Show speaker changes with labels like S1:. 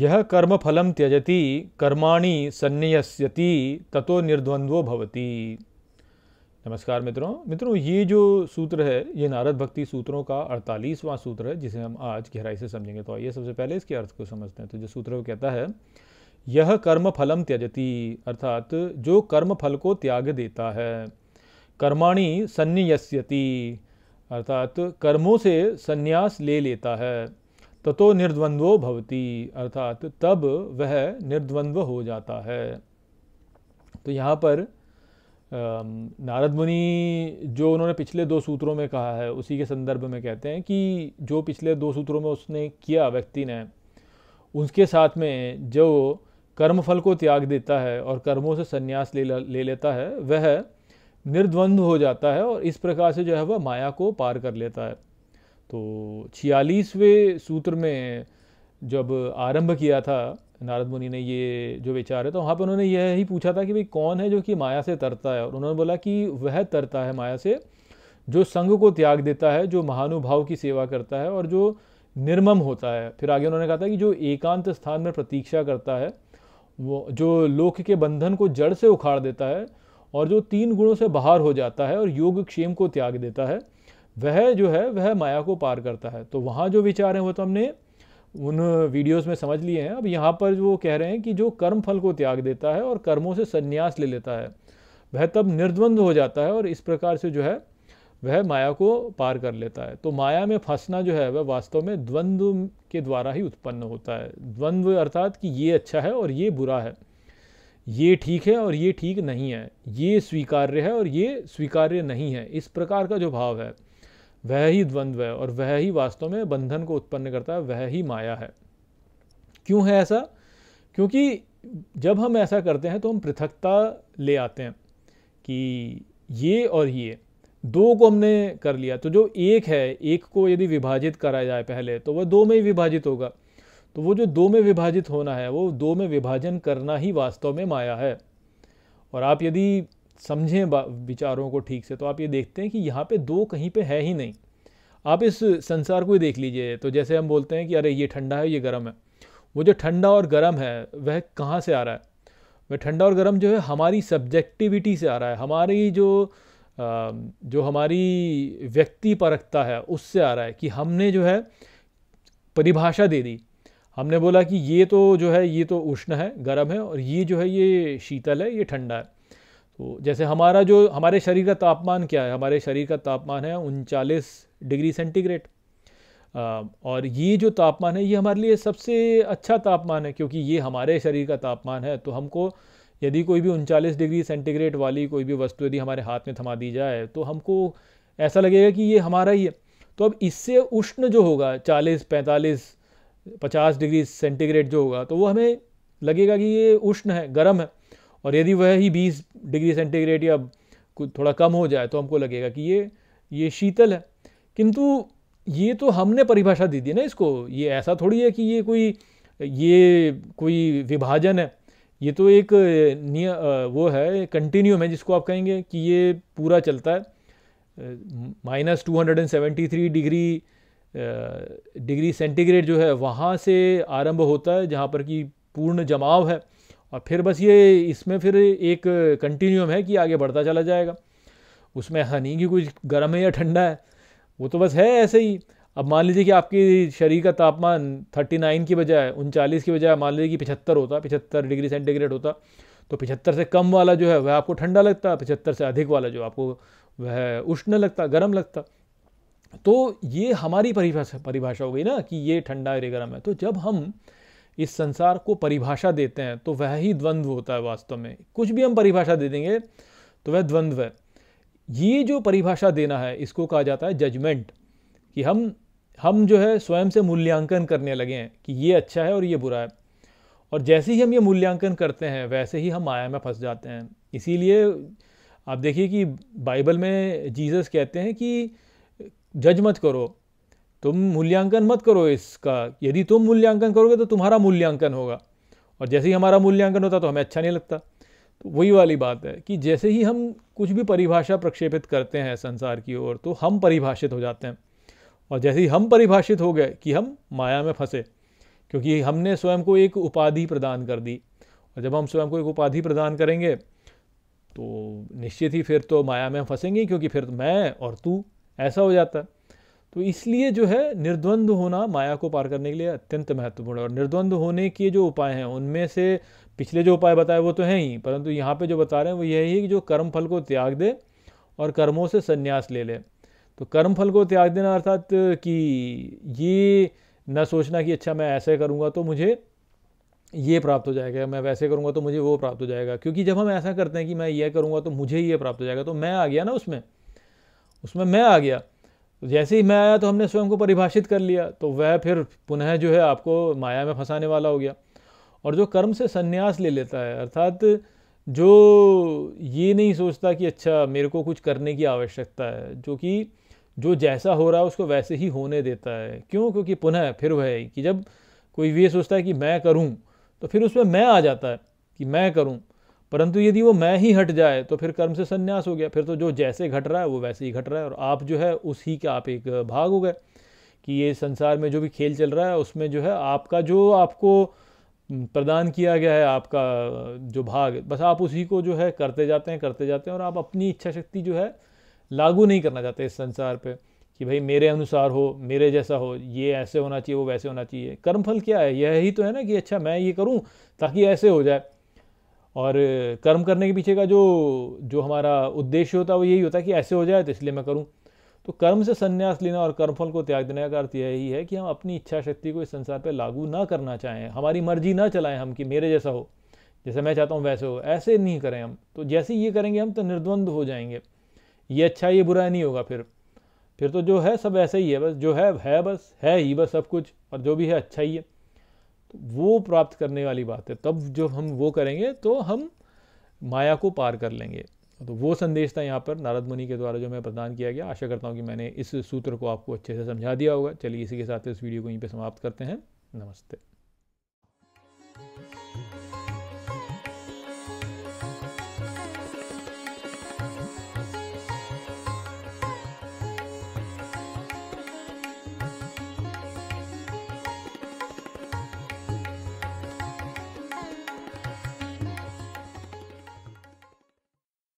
S1: यह कर्म फलम त्यजति कर्माणी सन्नियस्यति ततो निर्द्वंद्वो भवति नमस्कार मित्रों मित्रों ये जो सूत्र है ये नारद भक्ति सूत्रों का अड़तालीसवां सूत्र है जिसे हम आज गहराई से समझेंगे तो आइए सबसे पहले इसके अर्थ को समझते हैं तो जो सूत्र वो कहता है यह कर्म फलम त्यजति अर्थात जो कर्म फल को त्याग देता है कर्माणी सन्नियस्यति अर्थात कर्मों से संन्यास ले लेता है ततो निर्द्वंद्वो भवती अर्थात तब वह निर्द्वंद्व हो जाता है तो यहाँ पर नारद मुनि जो उन्होंने पिछले दो सूत्रों में कहा है उसी के संदर्भ में कहते हैं कि जो पिछले दो सूत्रों में उसने किया व्यक्ति ने उसके साथ में जो कर्मफल को त्याग देता है और कर्मों से संन्यास ले ले लेता है वह निर्द्वंद्व हो जाता है और इस प्रकार से जो है वह माया को पार कर लेता है तो छियालीसवें सूत्र में जब आरंभ किया था नारद मुनि ने ये जो विचार है तो वहाँ पर उन्होंने यह ही पूछा था कि भाई कौन है जो कि माया से तरता है और उन्होंने बोला कि वह तरता है माया से जो संघ को त्याग देता है जो महानुभाव की सेवा करता है और जो निर्मम होता है फिर आगे उन्होंने कहा था कि जो एकांत स्थान में प्रतीक्षा करता है वो जो लोक के बंधन को जड़ से उखाड़ देता है और जो तीन गुणों से बाहर हो जाता है और योग क्षेम को त्याग देता है वह जो है वह माया को पार करता है तो वहाँ जो विचार हैं वो तो हमने उन वीडियोस में समझ लिए हैं अब यहाँ पर वो कह रहे हैं कि जो कर्म फल को त्याग देता है और कर्मों से संन्यास ले लेता है वह तब निर्द्वंद हो जाता है और इस प्रकार से जो है वह माया को पार कर लेता है तो माया में फंसना जो है वह वास्तव में द्वंद्व के द्वारा ही उत्पन्न होता है द्वंद्व अर्थात कि ये अच्छा है और ये बुरा है ये ठीक है और ये ठीक नहीं है ये स्वीकार्य है और ये स्वीकार्य नहीं है इस प्रकार का जो भाव है वह ही द्वंद्व है और वह ही वास्तव में बंधन को उत्पन्न करता है वह ही माया है क्यों है ऐसा क्योंकि जब हम ऐसा करते हैं तो हम पृथकता ले आते हैं कि ये और ये दो को हमने कर लिया तो जो एक है एक को यदि विभाजित करा जाए पहले तो वह दो में ही विभाजित होगा तो वो जो दो में विभाजित होना है वो दो में विभाजन करना ही वास्तव में माया है और आप यदि समझें विचारों को ठीक से तो आप ये देखते हैं कि यहाँ पे दो कहीं पे है ही नहीं आप इस संसार को ही देख लीजिए तो जैसे हम बोलते हैं कि अरे ये ठंडा है ये गर्म है वो जो ठंडा और गर्म है वह कहाँ से आ रहा है वह ठंडा और गर्म जो है हमारी सब्जेक्टिविटी से आ रहा है हमारी जो जो हमारी व्यक्ति परखता है उससे आ रहा है कि हमने जो है परिभाषा दे दी हमने बोला कि ये तो जो है ये तो उष्ण है गर्म है और ये जो है ये शीतल है ये ठंडा है तो जैसे हमारा जो हमारे शरीर का तापमान क्या है हमारे शरीर का तापमान है उनचालीस डिग्री सेंटीग्रेड और ये जो तापमान है ये हमारे लिए सबसे अच्छा तापमान है क्योंकि ये हमारे शरीर का तापमान है तो हमको यदि कोई भी उनचालीस डिग्री सेंटीग्रेड वाली कोई भी वस्तु यदि हमारे हाथ में थमा दी जाए तो हमको ऐसा लगेगा कि ये हमारा ही है तो अब इससे उष्ण जो होगा चालीस पैंतालीस पचास डिग्री सेंटीग्रेड जो होगा तो वो हमें लगेगा कि ये उष्ण है गर्म है और यदि वह ही बीस डिग्री सेंटीग्रेड या थोड़ा कम हो जाए तो हमको लगेगा कि ये ये शीतल है किंतु ये तो हमने परिभाषा दी थी ना इसको ये ऐसा थोड़ी है कि ये कोई ये कोई विभाजन है ये तो एक निय वो है कंटिन्यूम है जिसको आप कहेंगे कि ये पूरा चलता है minus two hundred and seventy three degree degree centigrade जो है वहाँ से आरंभ होता है जहाँ पर कि पूर्ण जमाव है और फिर बस ये इसमें फिर एक कंटिन्यूम है कि आगे बढ़ता चला जाएगा उसमें हनी नहीं कि कुछ गर्म है या ठंडा है वो तो बस है ऐसे ही अब मान लीजिए कि आपके शरीर का तापमान 39 की बजाय उनचालीस की बजाय मान लीजिए कि पिछहत्तर होता पिछहत्तर डिग्री सेंटीग्रेड होता तो पिछहत्तर से कम वाला जो है वह आपको ठंडा लगता पिछहत्तर से अधिक वाला जो आपको वह उष्ण लगता गर्म लगता तो ये हमारी परिभाषा परिभाषा हो गई ना कि ये ठंडा है ये गर्म है तो जब हम इस संसार को परिभाषा देते हैं तो वह ही द्वंद्व होता है वास्तव में कुछ भी हम परिभाषा दे देंगे तो वह द्वंद्व है ये जो परिभाषा देना है इसको कहा जाता है जजमेंट कि हम हम जो है स्वयं से मूल्यांकन करने लगे हैं कि ये अच्छा है और ये बुरा है और जैसे ही हम ये मूल्यांकन करते हैं वैसे ही हम माया में फंस जाते हैं इसीलिए आप देखिए कि बाइबल में जीसस कहते हैं कि जज मत करो तुम मूल्यांकन मत करो इसका यदि तुम मूल्यांकन करोगे तो तुम्हारा मूल्यांकन होगा और जैसे ही हमारा मूल्यांकन होता तो हमें अच्छा नहीं लगता तो वही वाली बात है कि जैसे ही हम कुछ भी परिभाषा प्रक्षेपित करते हैं संसार की ओर तो हम परिभाषित हो जाते हैं और जैसे ही हम परिभाषित हो गए कि हम माया में फंसे क्योंकि हमने स्वयं को एक उपाधि प्रदान कर दी और जब हम स्वयं को एक उपाधि प्रदान करेंगे तो निश्चित ही फिर तो माया में फंसेंगे क्योंकि फिर मैं और तू ऐसा हो जाता है तो इसलिए जो है निर्द्वंद होना माया को पार करने के लिए अत्यंत महत्वपूर्ण है और निर्द्वंद होने के जो उपाय हैं उनमें से पिछले जो उपाय बताए वो तो हैं ही परंतु यहाँ पे जो बता रहे हैं वो यही है कि जो कर्म फल को त्याग दे और कर्मों से संन्यास ले ले तो कर्म फल को त्याग देना अर्थात कि ये न सोचना कि अच्छा मैं ऐसे करूँगा तो मुझे ये प्राप्त हो जाएगा मैं वैसे करूँगा तो मुझे वो प्राप्त हो जाएगा क्योंकि जब हम ऐसा करते हैं कि मैं ये करूँगा तो मुझे ये प्राप्त हो जाएगा तो मैं आ गया ना उसमें उसमें मैं आ गया तो जैसे ही मैं आया तो हमने स्वयं को परिभाषित कर लिया तो वह फिर पुनः जो है आपको माया में फंसाने वाला हो गया और जो कर्म से संन्यास ले लेता है अर्थात जो ये नहीं सोचता कि अच्छा मेरे को कुछ करने की आवश्यकता है जो कि जो जैसा हो रहा है उसको वैसे ही होने देता है क्यों क्योंकि पुनः फिर वह है कि जब कोई ये सोचता है कि मैं करूं तो फिर उसमें मैं आ जाता है कि मैं करूं परंतु यदि वो मैं ही हट जाए तो फिर कर्म से संन्यास हो गया फिर तो जो जैसे घट रहा है वो वैसे ही घट रहा है और आप जो है उसी के आप एक भाग हो गए कि ये संसार में जो भी खेल चल रहा है उसमें जो है आपका जो आपको प्रदान किया गया है आपका जो भाग बस आप उसी को जो है करते जाते हैं करते जाते हैं और आप अपनी इच्छा शक्ति जो है लागू नहीं करना चाहते इस संसार पे कि भाई मेरे अनुसार हो मेरे जैसा हो ये ऐसे होना चाहिए वो वैसे होना चाहिए कर्मफल क्या है यही ही तो है ना कि अच्छा मैं ये करूँ ताकि ऐसे हो जाए और कर्म करने के पीछे का जो जो हमारा उद्देश्य होता है वो यही होता है कि ऐसे हो जाए तो इसलिए मैं करूँ तो कर्म से संन्यास लेना और कर्मफल को त्याग देने का अर्थ यही है कि हम अपनी इच्छा शक्ति को इस संसार पर लागू ना करना चाहें हमारी मर्जी ना चलाएं हम कि मेरे जैसा हो जैसे मैं चाहता हूँ वैसे हो ऐसे नहीं करें हम तो जैसे ये करेंगे हम तो निर्द्वंद हो जाएंगे ये अच्छा ये बुरा नहीं होगा फिर फिर तो जो है सब ऐसे ही है बस जो है है बस है ही बस सब कुछ और जो भी है अच्छा ही है वो प्राप्त करने वाली बात है तब जब हम वो करेंगे तो हम माया को पार कर लेंगे तो वो संदेश था यहाँ पर नारद मुनि के द्वारा जो मैं प्रदान किया गया आशा करता हूँ कि मैंने इस सूत्र को आपको अच्छे से समझा दिया होगा चलिए इसी के साथ इस वीडियो को यहीं पर समाप्त करते हैं नमस्ते